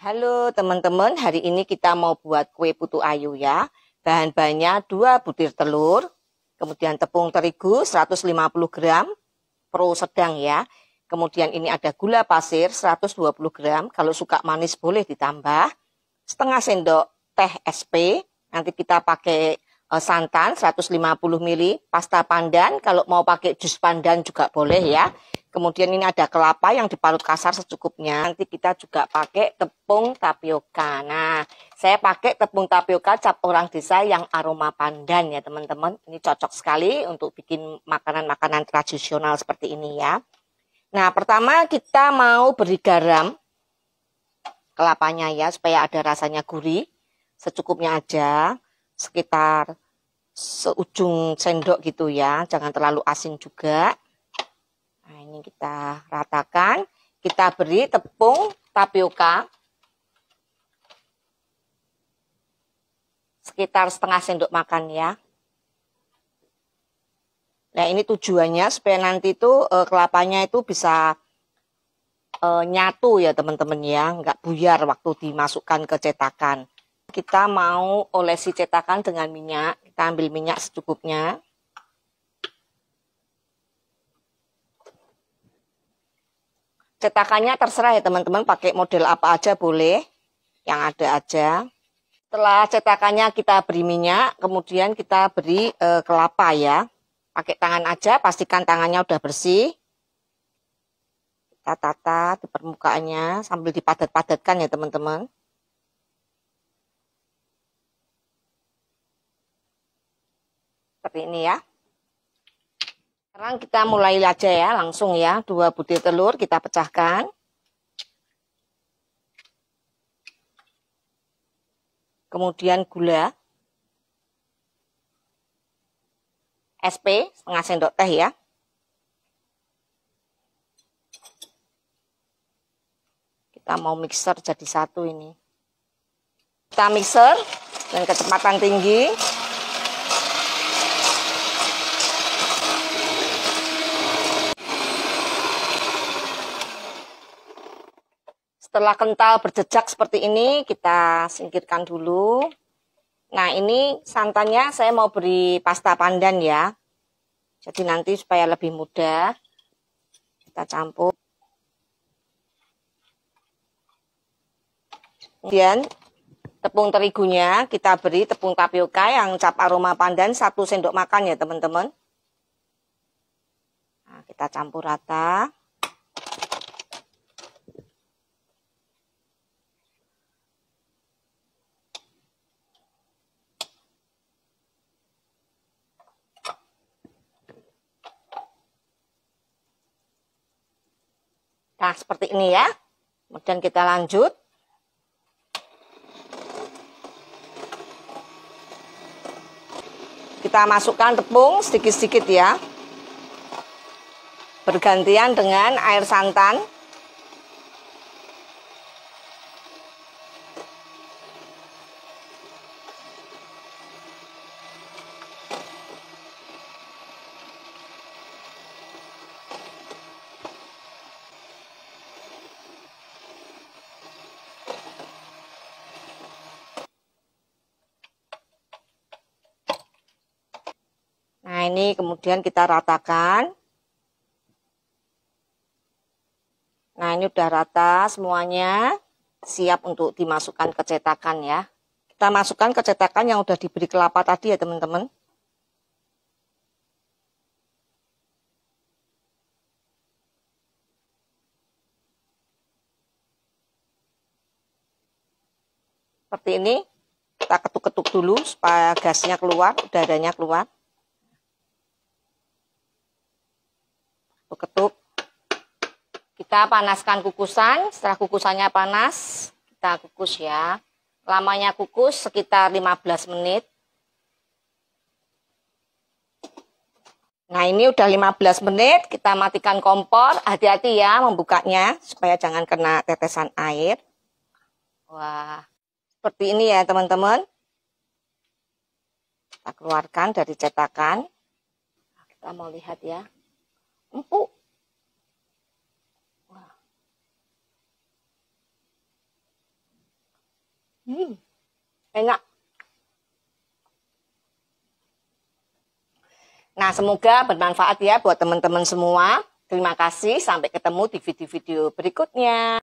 Halo teman-teman, hari ini kita mau buat kue putu ayu ya. Bahan-bahannya 2 butir telur, kemudian tepung terigu 150 gram, pro sedang ya. Kemudian ini ada gula pasir 120 gram, kalau suka manis boleh ditambah. Setengah sendok teh SP, nanti kita pakai Eh, santan 150 ml, pasta pandan, kalau mau pakai jus pandan juga boleh ya. Kemudian ini ada kelapa yang diparut kasar secukupnya. Nanti kita juga pakai tepung tapioka. Nah, saya pakai tepung tapioka cap orang desa yang aroma pandan ya teman-teman. Ini cocok sekali untuk bikin makanan-makanan tradisional seperti ini ya. Nah, pertama kita mau beri garam kelapanya ya supaya ada rasanya gurih secukupnya aja sekitar seujung sendok gitu ya, jangan terlalu asin juga. Nah, ini kita ratakan, kita beri tepung tapioka sekitar setengah sendok makan ya. Nah, ini tujuannya supaya nanti itu e, kelapanya itu bisa e, nyatu ya, teman-teman ya, nggak buyar waktu dimasukkan ke cetakan. Kita mau olesi cetakan dengan minyak. Kita ambil minyak secukupnya. Cetakannya terserah ya teman-teman, pakai model apa aja boleh, yang ada aja. Setelah cetakannya kita beri minyak, kemudian kita beri e, kelapa ya. Pakai tangan aja, pastikan tangannya udah bersih. Kita tata di permukaannya sambil dipadat-padatkan ya teman-teman. seperti ini ya sekarang kita mulai aja ya langsung ya dua butir telur kita pecahkan kemudian gula SP setengah sendok teh ya kita mau mixer jadi satu ini kita mixer dengan kecepatan tinggi Setelah kental berjejak seperti ini, kita singkirkan dulu. Nah, ini santannya saya mau beri pasta pandan ya. Jadi nanti supaya lebih mudah, kita campur. Kemudian tepung terigunya kita beri tepung tapioka yang cap aroma pandan satu sendok makan ya teman-teman. Nah, kita campur rata. Nah, seperti ini ya. Kemudian kita lanjut. Kita masukkan tepung sedikit-sedikit ya. Bergantian dengan air santan. ini kemudian kita ratakan. Nah, ini udah rata semuanya, siap untuk dimasukkan ke cetakan ya. Kita masukkan ke cetakan yang udah diberi kelapa tadi ya, teman-teman. Seperti ini, kita ketuk-ketuk dulu supaya gasnya keluar, udaranya keluar. Kita panaskan kukusan, setelah kukusannya panas, kita kukus ya. Lamanya kukus sekitar 15 menit. Nah ini udah 15 menit, kita matikan kompor, hati-hati ya membukanya supaya jangan kena tetesan air. Wah, seperti ini ya teman-teman. Kita keluarkan dari cetakan. Kita mau lihat ya. Nah, semoga bermanfaat ya buat teman-teman semua. Terima kasih, sampai ketemu di video-video berikutnya.